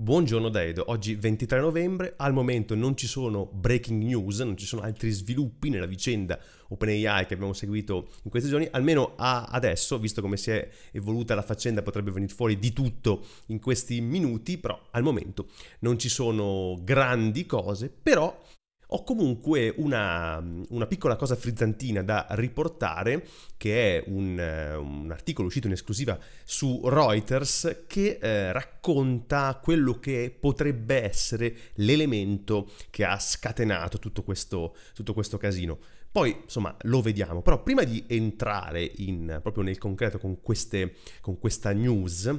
Buongiorno Daedo, oggi 23 novembre, al momento non ci sono breaking news, non ci sono altri sviluppi nella vicenda OpenAI che abbiamo seguito in questi giorni, almeno a adesso, visto come si è evoluta la faccenda potrebbe venire fuori di tutto in questi minuti, però al momento non ci sono grandi cose, però ho comunque una, una, piccola cosa frizzantina da riportare, che è un, eh, un articolo uscito in esclusiva su Reuters che eh, racconta quello che potrebbe essere l'elemento che ha scatenato tutto questo, tutto questo casino. Poi, insomma, lo vediamo. Però prima di entrare in, proprio nel concreto con, queste, con questa news,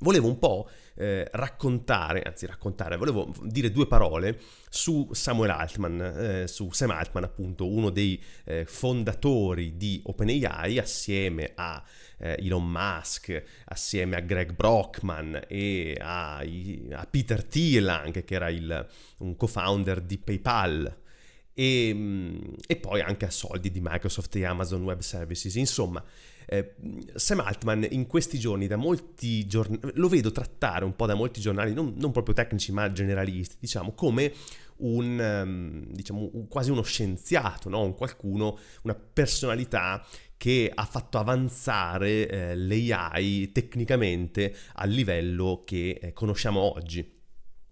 Volevo un po' eh, raccontare, anzi raccontare, volevo dire due parole su Samuel Altman, eh, su Sam Altman appunto, uno dei eh, fondatori di OpenAI assieme a eh, Elon Musk, assieme a Greg Brockman e a, a Peter Thiel che era il, un co-founder di PayPal. E, mm, e poi anche a soldi di Microsoft e Amazon Web Services, insomma, eh, Sam Altman in questi giorni da molti giornali, lo vedo trattare un po' da molti giornali, non, non proprio tecnici ma generalisti, diciamo, come un, ehm, diciamo, un, quasi uno scienziato, no? un qualcuno, una personalità che ha fatto avanzare eh, l'AI tecnicamente al livello che eh, conosciamo oggi.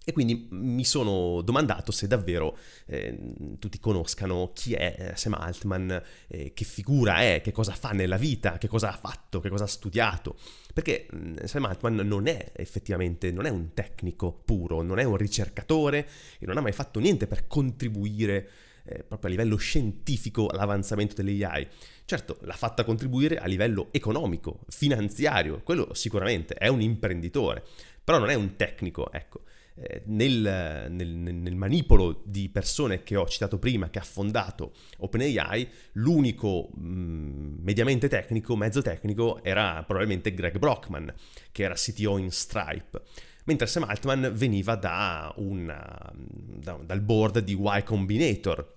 E quindi mi sono domandato se davvero eh, tutti conoscano chi è eh, Sam Altman, eh, che figura è, che cosa fa nella vita, che cosa ha fatto, che cosa ha studiato. Perché mh, mhmm, Sam Altman non è effettivamente, non è un tecnico puro, non è un ricercatore e non ha mai fatto niente per contribuire eh, proprio a livello scientifico all'avanzamento delle AI. Certo, l'ha fatta contribuire a livello economico, finanziario, quello sicuramente, è un imprenditore, però non è un tecnico, ecco. Eh, nel, nel, nel, manipolo di persone che ho citato prima, che ha fondato OpenAI, l'unico mh, mm, mediamente tecnico, mezzo tecnico, era probabilmente Greg Brockman, che era CTO in Stripe. Mentre Sam Altman veniva da una, da, dal board di Y Combinator,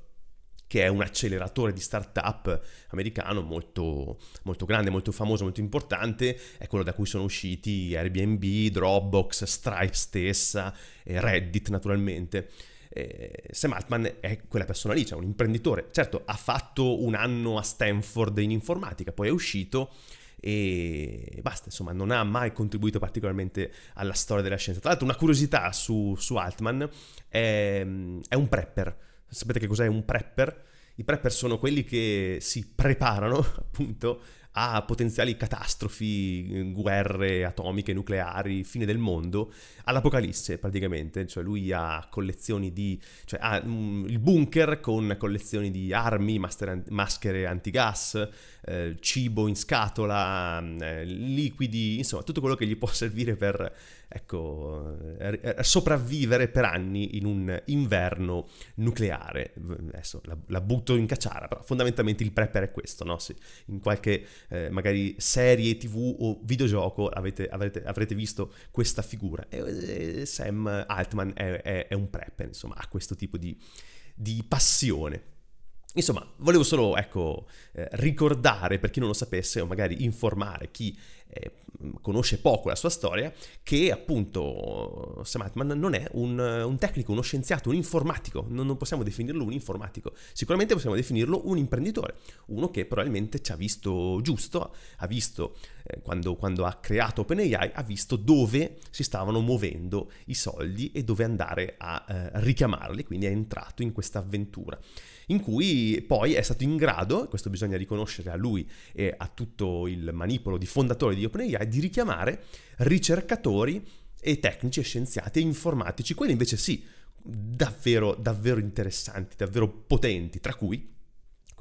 che è un acceleratore di startup americano molto, molto grande, molto famoso, molto importante, è quello da cui sono usciti Airbnb, Dropbox, Stripe stessa, Reddit naturalmente. Eh, Sam Altman è quella persona lì, cioè un imprenditore. Certo, ha fatto un anno a Stanford in informatica, poi è uscito e basta, insomma, non ha mai contribuito particolarmente alla storia della scienza. Tra l'altro, una curiosità su, su Altman, è, è un prepper Sapete che cos'è un prepper? I prepper sono quelli che si preparano appunto a potenziali catastrofi, guerre atomiche, nucleari, fine del mondo, all'apocalisse praticamente, cioè lui ha collezioni di, cioè ha um, il bunker con collezioni di armi, master, maschere antigas, eh, cibo in scatola, mm, eh, liquidi, insomma tutto quello che gli può servire per ecco, eh, eh, eh, sopravvivere per anni in un inverno nucleare. Adesso la, la butto in cacciara, però fondamentalmente il prepper è questo, no? Se in qualche eh, magari serie tv o videogioco avete, avrete, avrete visto questa figura. E, e Sam Altman è, è, è, un prepper, insomma, ha questo tipo di, di passione. Insomma, volevo solo, ecco, eh, ricordare per chi non lo sapesse o magari informare chi eh, conosce poco la sua storia che appunto Sam Altman non è un, un tecnico, uno scienziato, un informatico, non, non, possiamo definirlo un informatico, sicuramente possiamo definirlo un imprenditore, uno che probabilmente ci ha visto giusto, ha visto eh, quando, quando ha creato OpenAI, ha visto dove si stavano muovendo i soldi e dove andare a eh, richiamarli, quindi è entrato in questa avventura, in cui poi è stato in grado, questo bisogna riconoscere a lui e a tutto il manipolo di fondatore di OpenAI, di richiamare ricercatori e tecnici e scienziati e informatici, quelli invece sì, davvero, davvero interessanti, davvero potenti, tra cui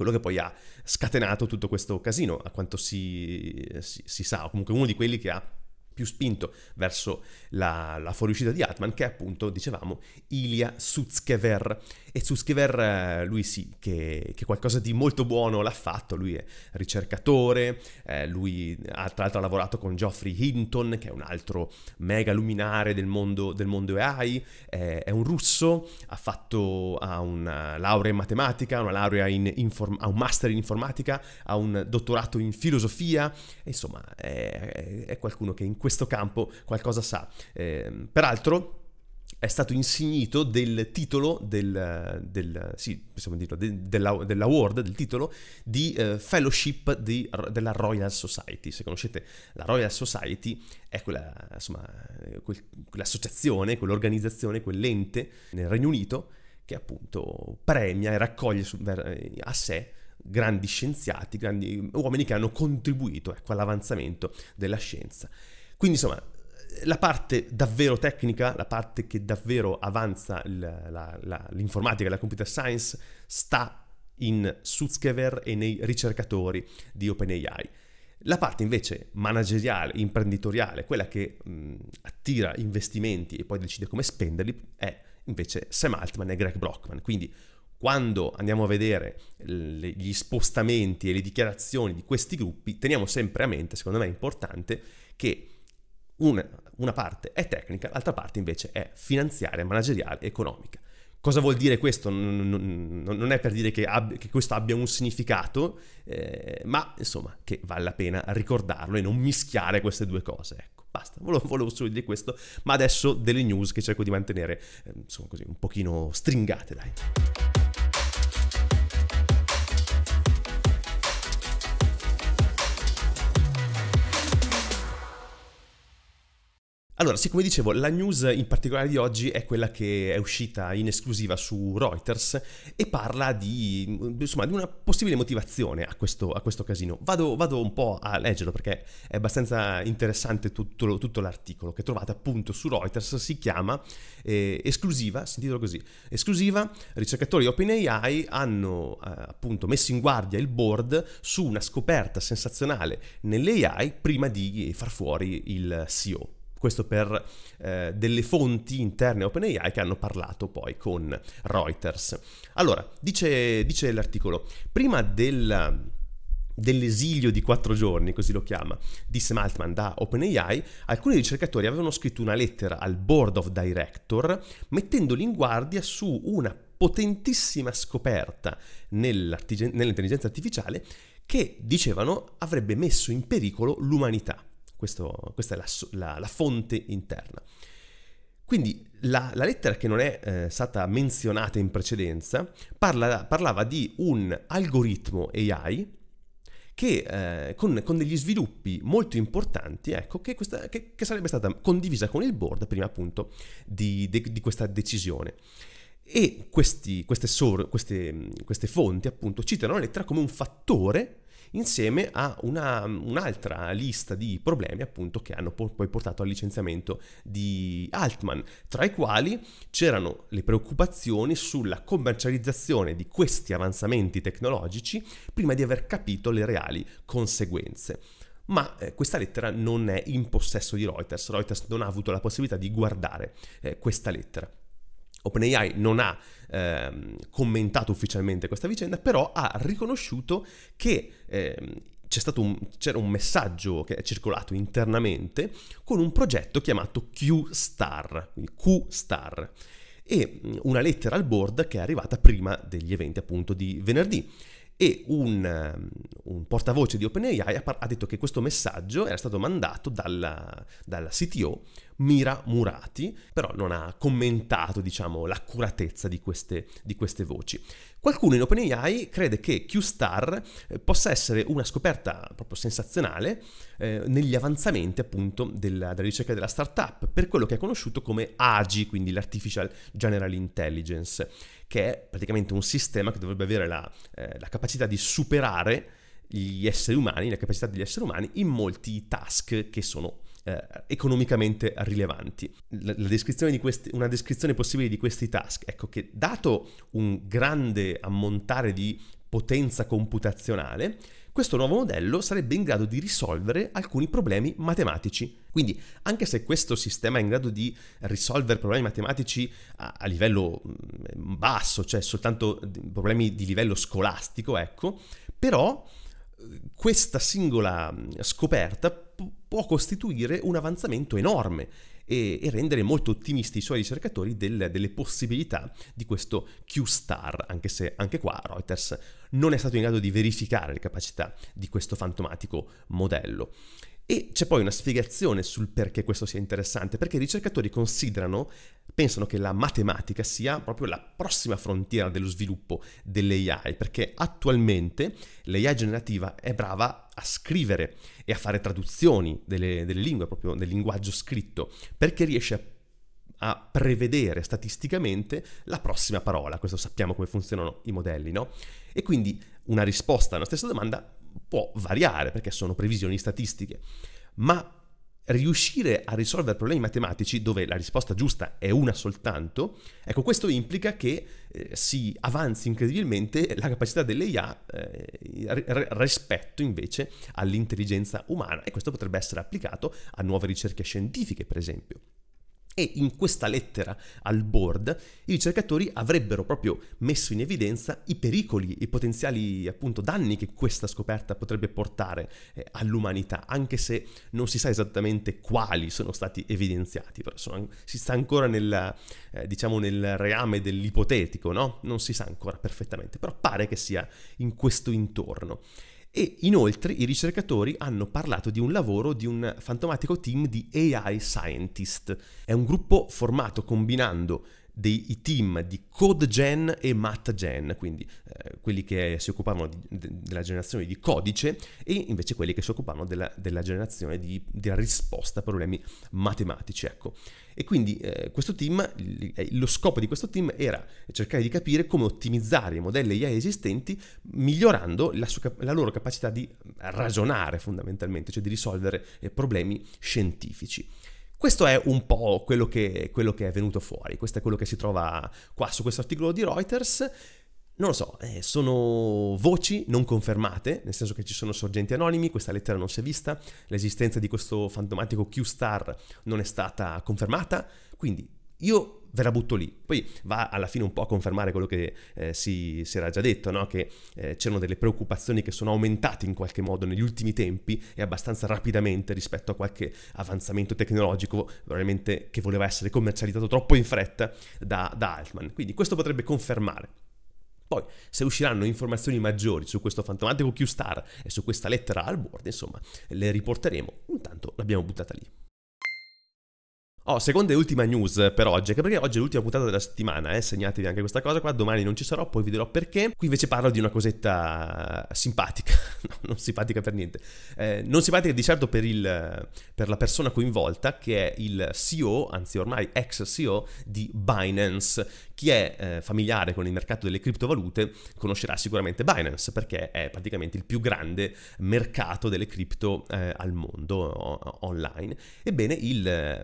quello che poi ha scatenato tutto questo casino, a quanto si, si, si sa, o comunque uno di quelli che ha più spinto verso la, la fuoriuscita di Atman, che è appunto, dicevamo, Ilya Sutskever. E Zuskiver, eh, lui sì, che, che, qualcosa di molto buono l'ha fatto, lui è ricercatore, eh, lui ha, tra l'altro ha lavorato con Geoffrey Hinton, che è un altro mega luminare del mondo, del mondo AI, eh, è un russo, ha fatto ha una eh, laurea in matematica, una laurea in inform- ha un master in informatica, ha un dottorato in filosofia, insomma è, è qualcuno che in questo campo qualcosa sa. Eh, peraltro è stato insignito del titolo, del, del sì, possiamo dirlo, de, della, dell'award, del titolo di eh, fellowship di, della Royal Society. Se conoscete la Royal Society è quella, insomma, quel, quell'associazione, quell'organizzazione, quell'ente nel Regno Unito che appunto premia e raccoglie su, a sé grandi scienziati, grandi uomini che hanno contribuito ecco, all'avanzamento della scienza. Quindi insomma la parte davvero tecnica, la parte che davvero avanza il, la, la, l'informatica, la computer science, sta in Sutzkever e nei ricercatori di OpenAI. La parte invece manageriale, imprenditoriale, quella che mh, attira investimenti e poi decide come spenderli, è invece Sam Altman e Greg Brockman. Quindi quando andiamo a vedere le, gli spostamenti e le dichiarazioni di questi gruppi, teniamo sempre a mente, secondo me è importante, che una, una parte è tecnica, l'altra parte invece è finanziaria, manageriale, economica. Cosa vuol dire questo? Non, è per dire che, ab- che questo abbia un significato, eh, ma insomma che vale la pena ricordarlo e non mischiare queste due cose. Ecco, basta, volevo, volevo solo dire questo, ma adesso delle news che cerco di mantenere eh, insomma così, un pochino stringate, dai. Allora, sì, come dicevo, la news in particolare di oggi è quella che è uscita in esclusiva su Reuters e parla di, insomma, di una possibile motivazione a questo, a questo casino. Vado, vado, un po' a leggerlo perché è abbastanza interessante tutto, tutto l'articolo che trovate appunto su Reuters, si chiama eh, esclusiva, sentitelo così, esclusiva, ricercatori OpenAI hanno eh, appunto messo in guardia il board su una scoperta sensazionale nell'AI prima di far fuori il CEO. Questo per eh, delle fonti interne a OpenAI che hanno parlato poi con Reuters. Allora, dice, dice l'articolo, prima del, dell'esilio di quattro giorni, così lo chiama, di Sam Altman da OpenAI, alcuni ricercatori avevano scritto una lettera al board of director mettendoli in guardia su una potentissima scoperta nell'intelligenza artificiale che, dicevano, avrebbe messo in pericolo l'umanità. Questo, questa è la, la, la, fonte interna. Quindi la, la lettera che non è eh, stata menzionata in precedenza parla, parlava di un algoritmo AI che, eh, con, con, degli sviluppi molto importanti, ecco, che, questa, che, che, sarebbe stata condivisa con il board prima appunto di, de, di questa decisione. E questi, queste, sor, queste, queste fonti appunto citano la lettera come un fattore insieme a una, un'altra lista di problemi appunto che hanno poi portato al licenziamento di Altman, tra i quali c'erano le preoccupazioni sulla commercializzazione di questi avanzamenti tecnologici prima di aver capito le reali conseguenze ma eh, questa lettera non è in possesso di Reuters, Reuters non ha avuto la possibilità di guardare eh, questa lettera. OpenAI non ha ehm, commentato ufficialmente questa vicenda, però ha riconosciuto che ehm, un, c'era un messaggio che è circolato internamente con un progetto chiamato Q-Star, Q-Star, e mm, una lettera al board che è arrivata prima degli eventi appunto di venerdì e un, um, un portavoce di OpenAI ha, ha, detto che questo messaggio era stato mandato dalla, dalla CTO Mira Murati, però non ha commentato diciamo, l'accuratezza di queste, di queste voci. Qualcuno in OpenAI crede che QStar eh, possa essere una scoperta proprio sensazionale eh, negli avanzamenti appunto della, della, ricerca della startup per quello che è conosciuto come AGI, quindi l'Artificial General Intelligence, che è praticamente un sistema che dovrebbe avere la, eh, la capacità di superare gli esseri umani, la capacità degli esseri umani in molti task che sono eh, economicamente rilevanti. La, la descrizione questi, una descrizione possibile di questi task, ecco che dato un grande ammontare di potenza computazionale, questo nuovo modello sarebbe in grado di risolvere alcuni problemi matematici. Quindi, anche se questo sistema è in grado di risolvere problemi matematici a, a livello mm, basso, cioè soltanto problemi di livello scolastico, ecco, però eh, questa singola mm, scoperta può costituire un avanzamento enorme e, e rendere molto ottimisti i suoi ricercatori del, delle possibilità di questo Q-Star, anche se anche qua Reuters non è stato in grado di verificare le capacità di questo fantomatico modello. E c'è poi una spiegazione sul perché questo sia interessante, perché i ricercatori considerano, pensano che la matematica sia proprio la prossima frontiera dello sviluppo dell'AI, perché attualmente l'AI generativa è brava a scrivere e a fare traduzioni delle, delle lingue, proprio nel linguaggio scritto, perché riesce a a prevedere statisticamente la prossima parola. Questo sappiamo come funzionano i modelli, no? E quindi una risposta alla stessa domanda può variare perché sono previsioni statistiche, ma riuscire a risolvere problemi matematici dove la risposta giusta è una soltanto, ecco questo implica che eh, si avanzi incredibilmente la capacità dell'IA eh, r- rispetto invece all'intelligenza umana e questo potrebbe essere applicato a nuove ricerche scientifiche per esempio. E in questa lettera al board i ricercatori avrebbero proprio messo in evidenza i pericoli, i potenziali appunto danni che questa scoperta potrebbe portare eh, all'umanità, anche se non si sa esattamente quali sono stati evidenziati, sono, si sta ancora nella, eh, diciamo nel reame dell'ipotetico, no? Non si sa ancora perfettamente, però pare che sia in questo intorno. E inoltre i ricercatori hanno parlato di un lavoro di un fantomatico team di AI Scientist. È un gruppo formato combinando dei team di code gen e math gen, quindi eh, quelli che si occupavano di, de, della generazione di codice e invece quelli che si occupavano della, della generazione di, della risposta a problemi matematici. Ecco. E quindi eh, questo team, eh, lo scopo di questo team era cercare di capire come ottimizzare i modelli IA esistenti migliorando la, la loro capacità di ragionare fondamentalmente, cioè di risolvere eh, problemi scientifici. Questo è un po' quello che, quello che è venuto fuori, questo è quello che si trova qua su questo articolo di Reuters. Non lo so, eh, sono voci non confermate, nel senso che ci sono sorgenti anonimi, questa lettera non si è vista, l'esistenza di questo fantomatico Q-Star non è stata confermata, quindi io ve la butto lì. Poi va alla fine un po' a confermare quello che eh, si, si, era già detto, no? che eh, c'erano delle preoccupazioni che sono aumentate in qualche modo negli ultimi tempi e abbastanza rapidamente rispetto a qualche avanzamento tecnologico veramente che voleva essere commercializzato troppo in fretta da, da Altman. Quindi questo potrebbe confermare. Poi, se usciranno informazioni maggiori su questo fantomatico Q-Star e su questa lettera al board, insomma, le riporteremo. Intanto l'abbiamo buttata lì. Oh, seconda e ultima news per oggi, perché oggi è l'ultima puntata della settimana, eh? segnatevi anche questa cosa qua, domani non ci sarò, poi vi dirò perché. Qui invece parlo di una cosetta simpatica, no, non simpatica per niente, eh, non simpatica di certo per, il, per la persona coinvolta che è il CEO, anzi ormai ex CEO di Binance, chi è eh, familiare con il mercato delle criptovalute conoscerà sicuramente Binance perché è praticamente il più grande mercato delle cripto eh, al mondo o- online. Ebbene, il, eh,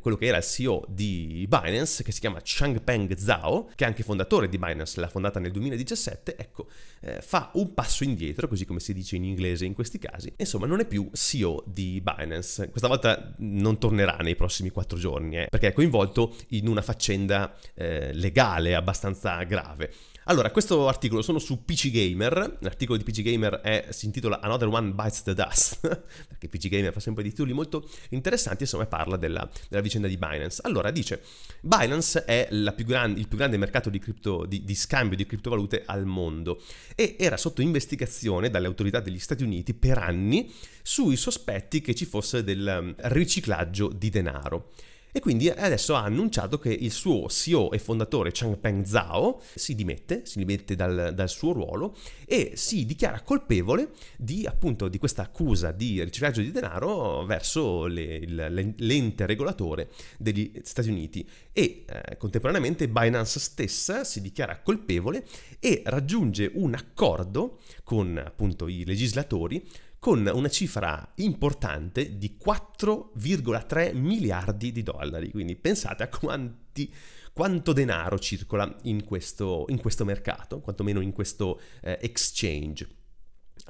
quello che era il CEO di Binance, che si chiama Changpeng Zhao, che è anche fondatore di Binance, l'ha fondata nel 2017, ecco, eh, fa un passo indietro, così come si dice in inglese in questi casi, insomma non è più CEO di Binance. Questa volta non tornerà nei prossimi quattro giorni, eh, perché è coinvolto in una faccenda eh, legale abbastanza grave. Allora, questo articolo sono su PC Gamer, l'articolo di PC Gamer è, si intitola Another One Bites the Dust, perché PC Gamer fa sempre dei titoli molto interessanti, insomma parla della, della vicenda di Binance. Allora, dice, Binance è più grande, il più grande mercato di, cripto, di, di scambio di criptovalute al mondo e era sotto investigazione dalle autorità degli Stati Uniti per anni sui sospetti che ci fosse del um, riciclaggio di denaro e quindi adesso ha annunciato che il suo CEO e fondatore Changpeng Zhao si dimette, si dimette dal, dal suo ruolo e si dichiara colpevole di appunto di questa accusa di riciclaggio di denaro verso le, il, l'ente regolatore degli Stati Uniti e eh, contemporaneamente Binance stessa si dichiara colpevole e raggiunge un accordo con appunto i legislatori con una cifra importante di 4,3 miliardi di dollari. Quindi pensate a quanti, quanto denaro circola in questo, in questo mercato, quantomeno in questo eh, exchange.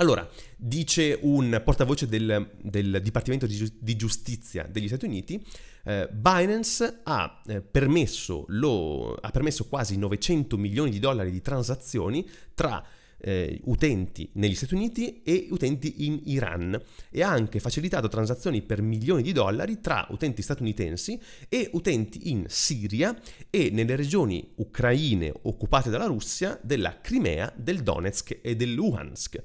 Allora, dice un portavoce del, del Dipartimento di, Giustizia degli Stati Uniti, eh, Binance ha, eh, permesso lo, ha, permesso quasi 900 milioni di dollari di transazioni tra eh, utenti negli Stati Uniti e utenti in Iran e ha anche facilitato transazioni per milioni di dollari tra utenti statunitensi e utenti in Siria e nelle regioni ucraine occupate dalla Russia, della Crimea, del Donetsk e del Luhansk.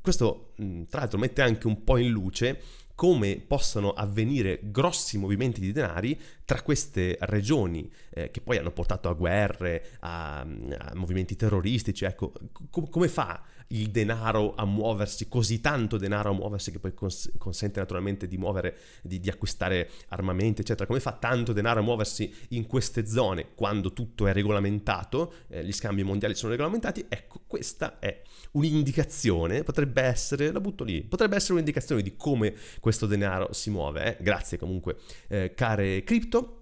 Questo mm, tra l'altro mette anche un po' in luce come possano avvenire grossi movimenti di denari tra queste regioni eh, che poi hanno portato a guerre, a, mm, a movimenti terroristici, ecco, co- come fa il denaro a muoversi, così tanto denaro a muoversi che poi cons- consente naturalmente di muovere, di, di acquistare armamenti, eccetera. Come fa tanto denaro a muoversi in queste zone quando tutto è regolamentato, eh, gli scambi mondiali sono regolamentati? Ecco, questa è un'indicazione, potrebbe essere, la butto lì, potrebbe essere un'indicazione di come questo denaro si muove. Eh? Grazie comunque, eh, care cripto.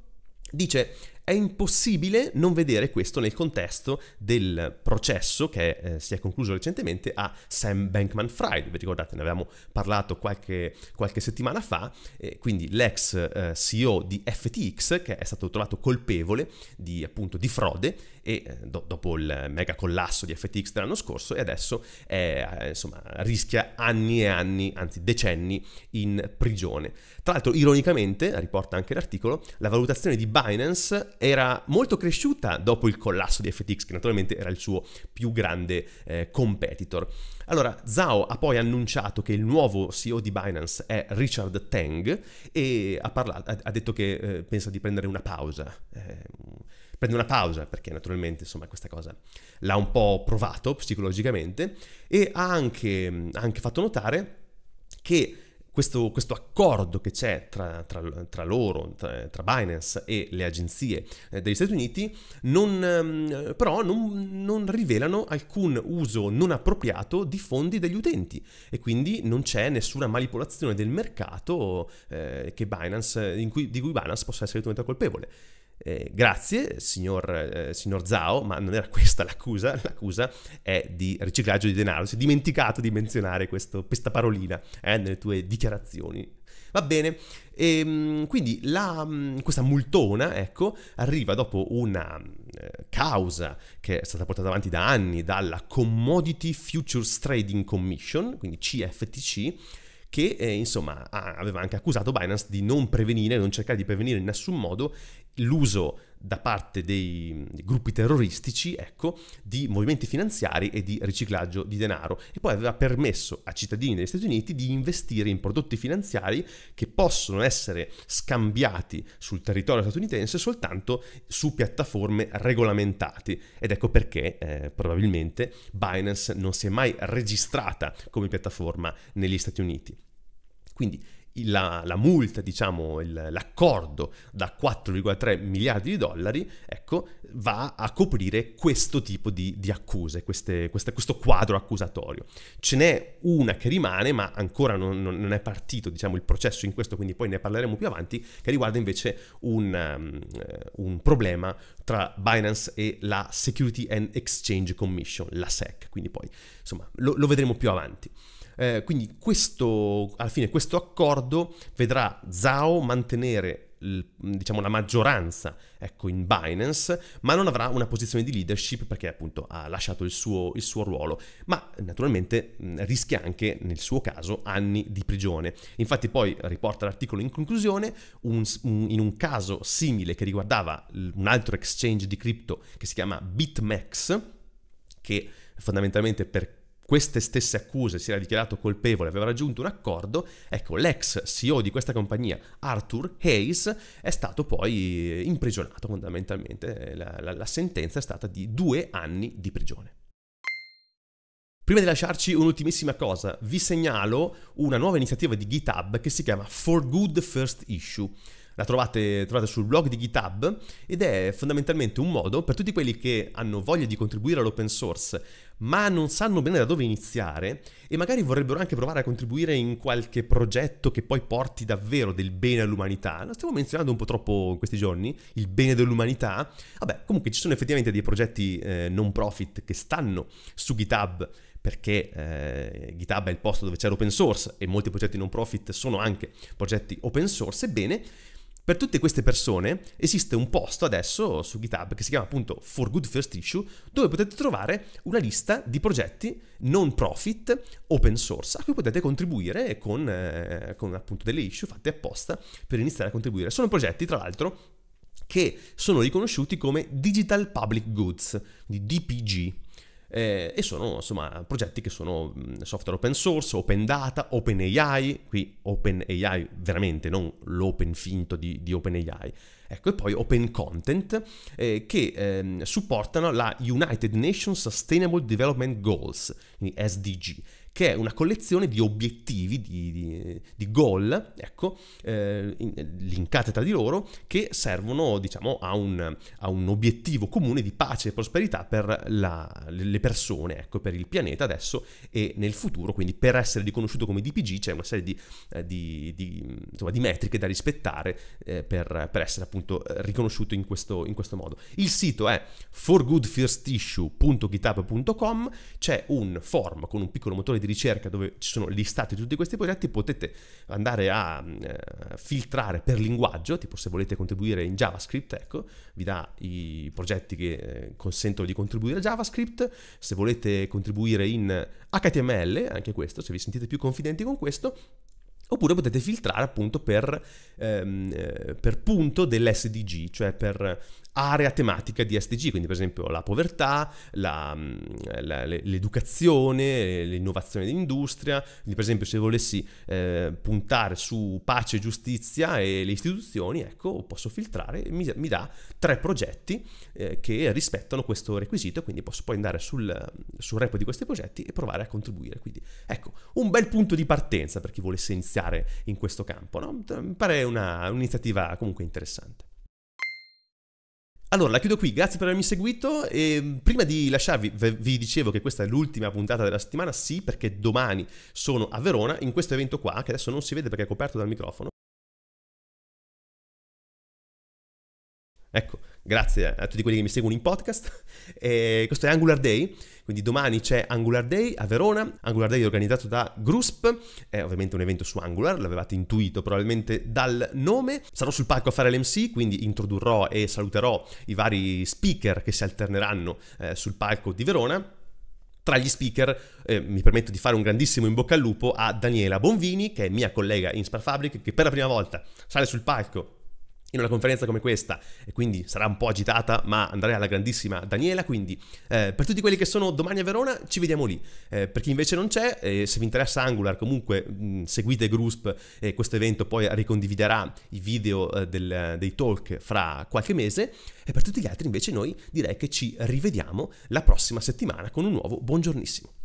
Dice, è impossibile non vedere questo nel contesto del processo che eh, si è concluso recentemente a Sam Bankman Fried. Vi ricordate, ne avevamo parlato qualche, qualche settimana fa. Eh, quindi l'ex eh, CEO di FTX, che è stato trovato colpevole di, appunto, di frode e eh, do, dopo il mega collasso di FTX dell'anno scorso e adesso è, eh, eh, insomma, rischia anni e anni, anzi decenni in prigione. Tra l'altro ironicamente, riporta anche l'articolo, la valutazione di Binance era molto cresciuta dopo il collasso di FTX che naturalmente era il suo più grande eh, competitor. Allora, Zhao ha poi annunciato che il nuovo CEO di Binance è Richard Tang e ha, parlato, ha detto che eh, pensa di prendere una pausa. Eh, prende una pausa perché naturalmente insomma questa cosa l'ha un po' provato psicologicamente e ha anche, ha anche fatto notare che questo, questo accordo che c'è tra, tra, tra loro, tra, tra, Binance e le agenzie eh, degli Stati Uniti, non, ehm, però non, non rivelano alcun uso non appropriato di fondi degli utenti e quindi non c'è nessuna manipolazione del mercato eh, Binance, cui, di cui Binance possa essere ritenuta colpevole. Eh, grazie, signor, eh, signor, Zao, ma non era questa l'accusa, l'accusa è di riciclaggio di denaro. Si è dimenticato di menzionare questo, questa parolina eh, nelle tue dichiarazioni. Va bene, e, ehm, quindi la, mm, questa multona ecco, arriva dopo una mm, causa che è stata portata avanti da anni dalla Commodity Futures Trading Commission, quindi CFTC, che eh, insomma aveva anche accusato Binance di non prevenire, non cercare di prevenire in nessun modo l'uso da parte dei gruppi terroristici, ecco, di movimenti finanziari e di riciclaggio di denaro e poi aveva permesso a cittadini degli Stati Uniti di investire in prodotti finanziari che possono essere scambiati sul territorio statunitense soltanto su piattaforme regolamentate ed ecco perché eh, probabilmente Binance non si è mai registrata come piattaforma negli Stati Uniti. Quindi la, la multa, diciamo, il, l'accordo da 4,3 miliardi di dollari, ecco, va a coprire questo tipo di, di accuse, queste, queste, questo quadro accusatorio. Ce n'è una che rimane, ma ancora non, non, è partito, diciamo, il processo in questo, quindi poi ne parleremo più avanti, che riguarda invece un, um, un problema tra Binance e la Security and Exchange Commission, la SEC, quindi poi, insomma, lo, lo vedremo più avanti. Eh, quindi questo, alla fine questo accordo vedrà Zhao mantenere diciamo la maggioranza ecco, in Binance, ma non avrà una posizione di leadership perché appunto ha lasciato il suo, il suo ruolo, ma naturalmente mm, rischia anche nel suo caso anni di prigione. Infatti poi riporta l'articolo in conclusione, un, un, in un caso simile che riguardava un altro exchange di cripto che si chiama BitMEX, che fondamentalmente per queste stesse accuse, si era dichiarato colpevole, aveva raggiunto un accordo, ecco, l'ex CEO di questa compagnia, Arthur Hayes, è stato poi imprigionato fondamentalmente, la, la, la sentenza è stata di due anni di prigione. Prima di lasciarci un'ultimissima cosa, vi segnalo una nuova iniziativa di GitHub che si chiama For Good First Issue. La trovate, trovate, sul blog di GitHub ed è fondamentalmente un modo per tutti quelli che hanno voglia di contribuire all'open source ma non sanno bene da dove iniziare e magari vorrebbero anche provare a contribuire in qualche progetto che poi porti davvero del bene all'umanità. Lo stiamo menzionando un po' troppo in questi giorni, il bene dell'umanità. Vabbè, comunque ci sono effettivamente dei progetti eh, non profit che stanno su GitHub perché eh, GitHub è il posto dove c'è l'open source e molti progetti non profit sono anche progetti open source, ebbene per tutte queste persone esiste un posto adesso su GitHub che si chiama appunto For Good First Issue, dove potete trovare una lista di progetti non profit, open source, a cui potete contribuire con, eh, con appunto delle issue fatte apposta per iniziare a contribuire. Sono progetti, tra l'altro, che sono riconosciuti come Digital Public Goods, di DPG eh, e sono insomma progetti che sono software open source, open data, open AI, qui open AI veramente, non l'open finto di, di open AI. Ecco, e poi open content eh, che eh, supportano la United Nations Sustainable Development Goals, quindi SDG, che è una collezione di obiettivi, di, di, di goal, ecco, eh, in, linkate tra di loro, che servono diciamo, a, un, a un obiettivo comune di pace e prosperità per la, le persone, ecco, per il pianeta adesso e nel futuro, quindi per essere riconosciuto come DPG c'è una serie di, eh, di, di, insomma, di metriche da rispettare eh, per, per, essere appunto riconosciuto in questo, in questo modo. Il sito è forgoodfirstissue.github.com, c'è un form con un piccolo motore di ricerca dove ci sono listati tutti questi progetti, potete andare a mm, eh, filtrare per linguaggio, tipo se volete contribuire in JavaScript, ecco, vi dà i progetti che eh, consentono di contribuire a JavaScript, se volete contribuire in HTML, anche questo, se vi sentite più confidenti con questo, Oppure potete filtrare appunto per, ehm, eh, per punto dell'SDG, cioè per area tematica di SDG, quindi per esempio la povertà, la, mm, la, l'educazione, l'innovazione dell'industria, quindi per esempio se volessi eh, puntare su pace, giustizia e le istituzioni, ecco, posso filtrare, mi, mi dà tre progetti eh, che rispettano questo requisito, quindi posso poi andare sul, sul repo di questi progetti e provare a contribuire. Quindi ecco, un bel punto di partenza per chi volesse iniziare in questo campo, no? mi pare una, un'iniziativa comunque interessante. Allora, la chiudo qui, grazie per avermi seguito e ehm, prima di lasciarvi vi dicevo che questa è l'ultima puntata della settimana, sì, perché domani sono a Verona in questo evento qua, che adesso non si vede perché è coperto dal microfono. Ecco, grazie a tutti quelli che mi seguono in podcast. E eh, questo è Angular Day, quindi domani c'è Angular Day a Verona, Angular Day organizzato da Grusp, è ovviamente un evento su Angular, l'avevate intuito probabilmente dal nome. Sarò sul palco a fare l'MC, quindi introdurrò e saluterò i vari speaker che si alterneranno eh, sul palco di Verona. Tra gli speaker eh, mi permetto di fare un grandissimo in bocca al lupo a Daniela Bonvini, che è mia collega in Sparfabric, che per la prima volta sale sul palco in una conferenza come questa e quindi sarà un po' agitata ma andrei alla grandissima Daniela quindi eh, per tutti quelli che sono domani a Verona ci vediamo lì eh, per chi invece non c'è eh, se vi interessa Angular comunque mh, seguite Grusp e questo evento poi ricondividerà i video eh, del, dei talk fra qualche mese e per tutti gli altri invece noi direi che ci rivediamo la prossima settimana con un nuovo buongiornissimo